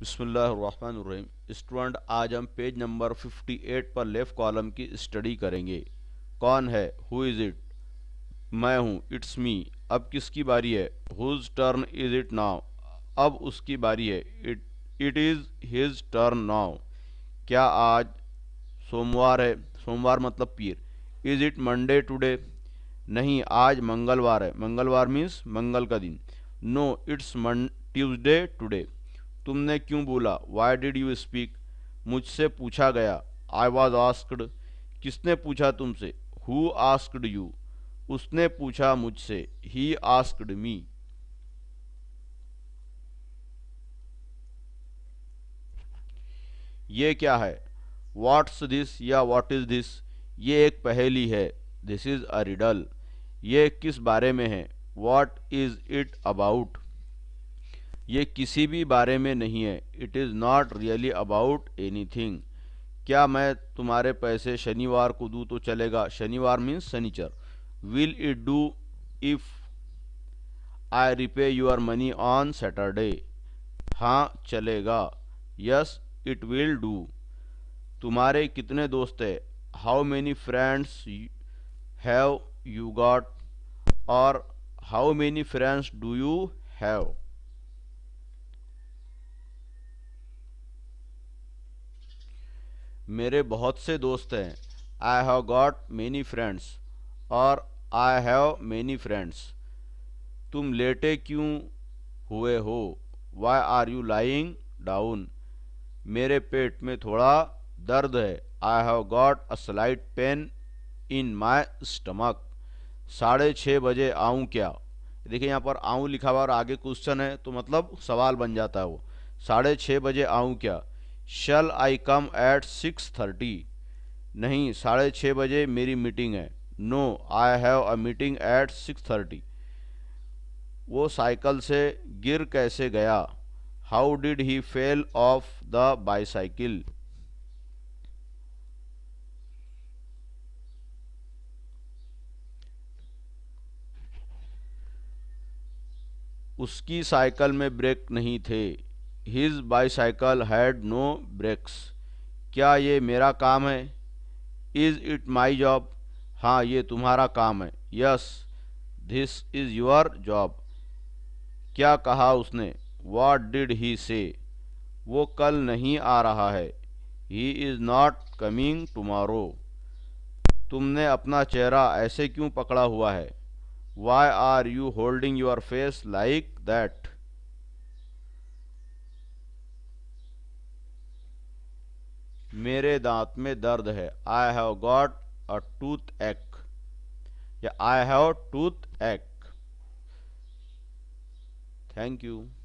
बिसमीम स्टूडेंट आज हम पेज नंबर 58 पर लेफ्ट कॉलम की स्टडी करेंगे कौन है हु इज़ इट मैं हूँ इट्स मी अब किसकी बारी है whose turn is it now अब उसकी बारी है it it is his turn now क्या आज सोमवार है सोमवार मतलब पीर इज़ इट मंडे टुडे नहीं आज मंगलवार है मंगलवार मीन्स मंगल का दिन नो इट्स ट्यूजडे टुडे तुमने क्यों बोला वाई डिड यू स्पीक मुझसे पूछा गया आई वॉज आस्कड किसने पूछा तुमसे हु आस्कड यू उसने पूछा मुझसे ही आस्कड मी ये क्या है वाट्स दिस या वॉट इज दिस ये एक पहेली है दिस इज अ रिडल ये किस बारे में है वॉट इज इट अबाउट ये किसी भी बारे में नहीं है it is not really about anything क्या मैं तुम्हारे पैसे शनिवार को दूँ तो चलेगा शनिवार मीन्स शनिचर will it do if I repay your money on Saturday हाँ चलेगा यस इट विल डू तुम्हारे कितने दोस्त हैं how many friends have you got और how many friends do you have मेरे बहुत से दोस्त हैं I have got many friends और आई हैव मैनी फ्रेंड्स तुम लेटे क्यों हुए हो why are you lying down मेरे पेट में थोड़ा दर्द है I have got a slight pain in my stomach साढ़े छः बजे आऊँ क्या देखिए यहाँ पर आऊँ लिखा हुआ और आगे क्वेश्चन है तो मतलब सवाल बन जाता है वो साढ़े छः बजे आऊँ क्या shall I come at six thirty नहीं साढ़े छः बजे मेरी मीटिंग है no I have a meeting at six thirty वो साइकिल से गिर कैसे गया how did he fall off the bicycle उसकी साइकिल में ब्रेक नहीं थे his bicycle had no brakes क्या ये मेरा काम है इज़ इट माई जॉब हाँ ये तुम्हारा काम है yes this is your job क्या कहा उसने वाट डिड ही से वो कल नहीं आ रहा है he is not coming tomorrow तुमने अपना चेहरा ऐसे क्यों पकड़ा हुआ है why are you holding your face like that मेरे दांत में दर्द है I have got a toothache या I have toothache thank you